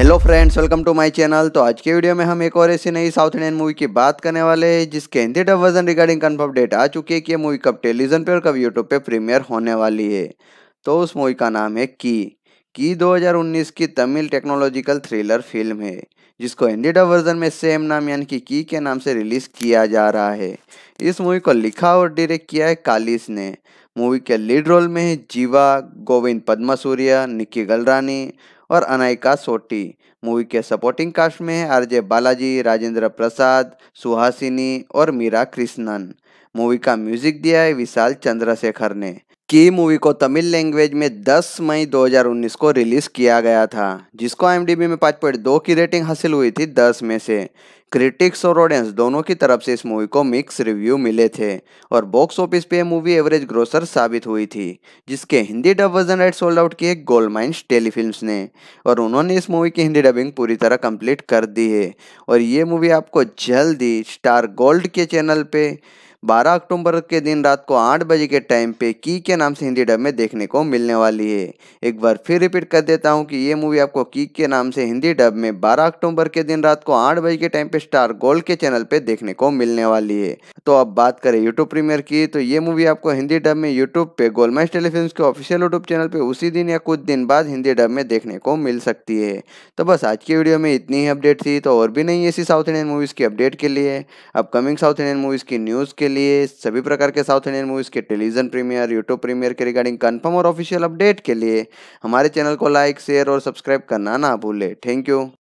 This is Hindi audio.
hello friends welcome to my channel तो आज के वीडियो में हम एक और ऐसी नई साउथ इंडियन मूवी की बात करने वाले हैं जिसके Hindi dub version regarding confirm date आ चुकी है कि यह मूवी कब टेलीविजन पे और कब यूट्यूब पे प्रीमियर होने वाली है तो उस मूवी का नाम है की की 2019 की तमिल टेक्नोलॉजिकल थ्रिलर फिल्म है जिसको हिंदी डब वर्जन में सेम नाम यानी कि की के नाम से रिलीज किया जा रहा है इस मूवी को लिखा और डायरेक्ट किया है कालिस ने मूवी के लीड रोल में है जीवा गोविंद पद्मा सूर्या निक्की गलरानी और अनायका सोटी मूवी के सपोर्टिंग कास्ट में है आरजे बालाजी राजेंद्र प्रसाद सुहासिनी और मीरा कृष्णन मूवी का म्यूजिक दिया है विशाल चंद्रशेखर ने की मूवी को तमिल लैंग्वेज में 10 मई 2019 को रिलीज किया गया था जिसको आई में पाँच पॉइंट दो की रेटिंग हासिल हुई थी 10 में से क्रिटिक्स और ऑडियंस दोनों की तरफ से इस मूवी को मिक्स रिव्यू मिले थे और बॉक्स ऑफिस पे मूवी एवरेज ग्रोसर साबित हुई थी जिसके Hindi dub version right sold out किए गोल्ड माइंस टेलीफिल्म ने और उन्होंने इस मूवी की हिंदी डबिंग पूरी तरह कम्प्लीट कर दी है और ये मूवी आपको ही स्टार गोल्ड के चैनल पर 12 अक्टूबर के दिन रात को आठ बजे के टाइम पे की के नाम से हिंदी डब में देखने को मिलने वाली है एक बार फिर रिपीट कर देता हूँ कि ये मूवी आपको की के नाम से हिंदी डब में बारह अक्टूबर के दिन रात को आठ बजे के टाइम पे स्टार गोल्ड के चैनल पे देखने को मिलने वाली है तो अब बात करें यूट्यूब प्रीमियर की तो ये मूवी आपको हिंदी डब में यूट्यूब पे गोलमाइज टेलीफिल्म के ऑफिशियल यूट्यूब चैनल पे उसी दिन या कुछ दिन बाद हिंदी डब में देखने को मिल सकती है तो बस आज की वीडियो में इतनी ही अपडेट थी तो और भी नहीं ऐसी साउथ इंडियन मूवीज़ की अपडेट के लिए अपकमिंग साउथ इंडियन मूवीज़ की न्यूज़ के लिए सभी प्रकार के साउथ इंडियन मूवीज़ के टेलीविजन प्रीमियर यूट्यूब प्रीमियर के रिगार्डिंग कन्फर्म और ऑफिशियल अपडेट के लिए हमारे चैनल को लाइक शेयर और सब्सक्राइब करना ना भूलें थैंक यू